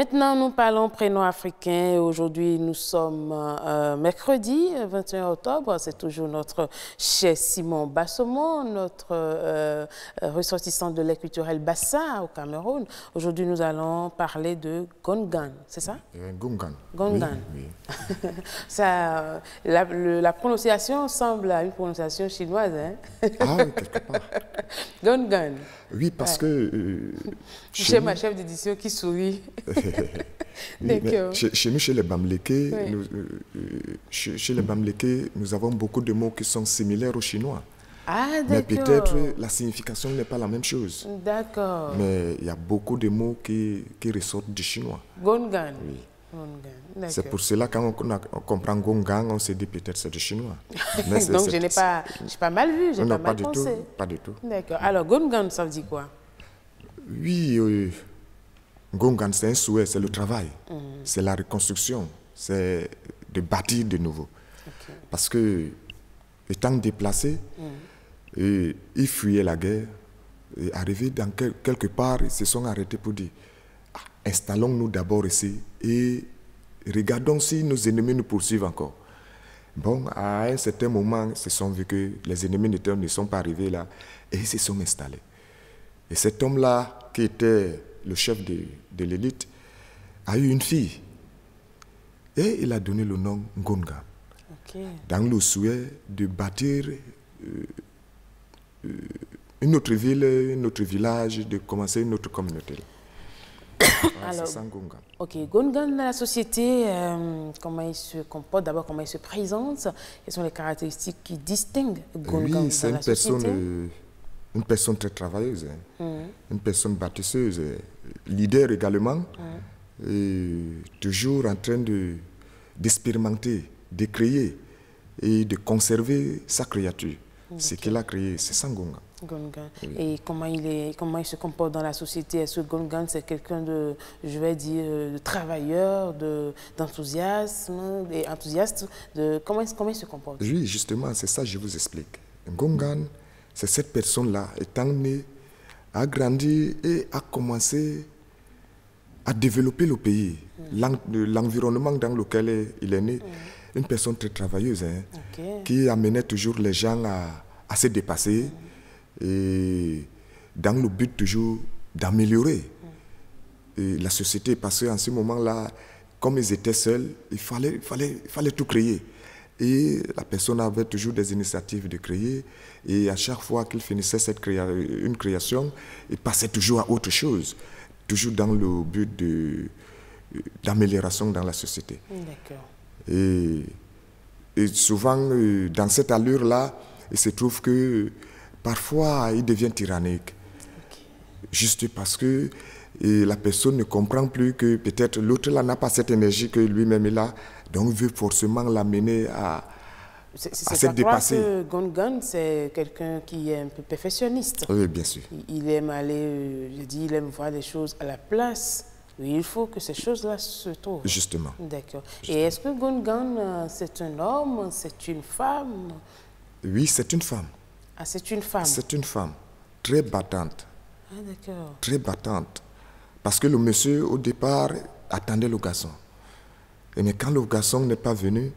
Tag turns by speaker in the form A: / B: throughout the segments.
A: Maintenant, nous parlons prénom africain. Aujourd'hui, nous sommes euh, mercredi 21 octobre. C'est toujours notre cher Simon Bassomon, notre euh, ressortissant de l'aide culturelle Bassa au Cameroun. Aujourd'hui, nous allons parler de Gongan, c'est ça
B: euh, Gongan. Gongan. Oui,
A: ça, la, prononciation semble à une prononciation chinoise. Hein? ah oui, quelque part. Gongan.
B: Oui, parce que. que...
A: sais ma chef d'édition qui sourit.
B: chez, nous, chez les Bamlékés, euh, euh, chez, les nous avons beaucoup de mots qui sont similaires aux Chinois.
A: Ah, Mais peut-être la
B: signification n'est pas la même chose.
A: D'accord.
B: Mais il y a beaucoup de mots qui, qui ressortent du chinois. Gongan.
A: C'est pour cela
B: quand on, comprend Gongan, on se dit peut-être c'est du chinois. Donc je n'ai pas, pas mal
A: vu, j'ai pas, pas mal du pensé. Tout, pas du tout. D'accord. Alors Gongan, ça veut dire quoi
B: Oui, oui. Ngongan, c'est un souhait, c'est le travail, c'est la reconstruction, c'est de bâtir de nouveau. Parce que, étant déplacés, mm. et, ils fuyaient la guerre, et arrivés dans quelque part, ils se sont arrêtés pour dire ah, installons-nous d'abord ici et regardons si nos ennemis nous poursuivent encore. Bon, à un certain moment, ils se sont vus que les ennemis ne sont pas arrivés là et ils se sont installés. Et cet homme-là, qui était le chef de, l'élite, a eu une fille. Et il a donné le nom Ngonga. Dans le souhait de bâtir euh, euh, une autre ville, un autre village, de commencer une autre communauté.
A: Alors, ok, la société, euh, comment il se comporte, d'abord comment il se présente, quelles sont les caractéristiques qui distinguent Gongan Oui, c'est une
B: une personne très travailleuse, hein. mm. une personne bâtisseuse, hein. leader également, mm. et toujours en train d'expérimenter, de, créer et de conserver sa créature, mm, ce qu'elle a créé, c'est Sangonga.
A: Gongan. Et comment il, est, comment il se comporte dans la société Est-ce que Gongan, c'est quelqu'un de, je vais dire, euh, de travailleur, d'enthousiasme, de, et enthousiaste de, comment, comment il se comporte
B: Oui, justement, c'est ça que je vous explique. Gongan, c'est cette personne-là, étant née, a grandi et a commencé à développer le pays, l'environnement dans lequel il est né. Mm. Une personne très travailleuse, hein, qui amenait toujours les gens à, se dépasser, mm. et dans le but toujours d'améliorer mm. la société. Parce qu'en ce moment-là, comme ils étaient seuls, il fallait, il fallait tout créer. Et la personne avait toujours des initiatives de créer. Et à chaque fois qu'il finissait cette une création, il passait toujours à autre chose, toujours dans le but d'amélioration dans la société. Et, et, souvent, euh, dans cette allure-là, il se trouve que parfois, il devient tyrannique. Juste parce que et la personne ne comprend plus que peut-être l'autre là n'a pas cette énergie que lui-même il a, donc veut forcément l'amener à,
A: c'est ça dépasser. que Gongan, c'est quelqu'un qui est un peu perfectionniste. Oui, bien sûr. Il, aime aller, euh, je dis, il aime voir les choses à la place. il faut que ces choses-là se trouvent. Justement. D'accord. Et est-ce que Gongan, euh, c'est un homme, c'est une femme
B: Oui, c'est une femme.
A: Ah, c'est une femme C'est
B: une femme. Très battante.
A: Ah, d'accord.
B: Très battante. Parce que le monsieur, au départ, attendait le garçon. Et mais quand le garçon n'est pas venu,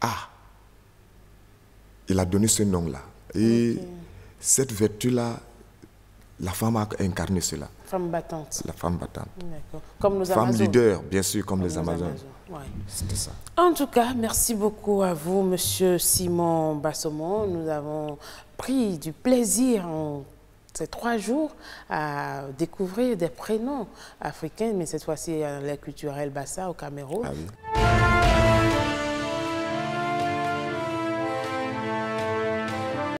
B: ah, il a donné ce nom-là. Et cette vertu-là, la femme a incarné cela.
A: Femme battante.
B: La femme battante.
A: Comme nos Femme leader,
B: bien sûr, comme, les Amazones. C'était ça.
A: En tout cas, merci beaucoup à vous, Monsieur Simon Bassomon. Nous avons pris du plaisir en c'est trois jours à découvrir des prénoms africains, mais cette fois-ci euh, les culturels Bassa au Cameroun. Ah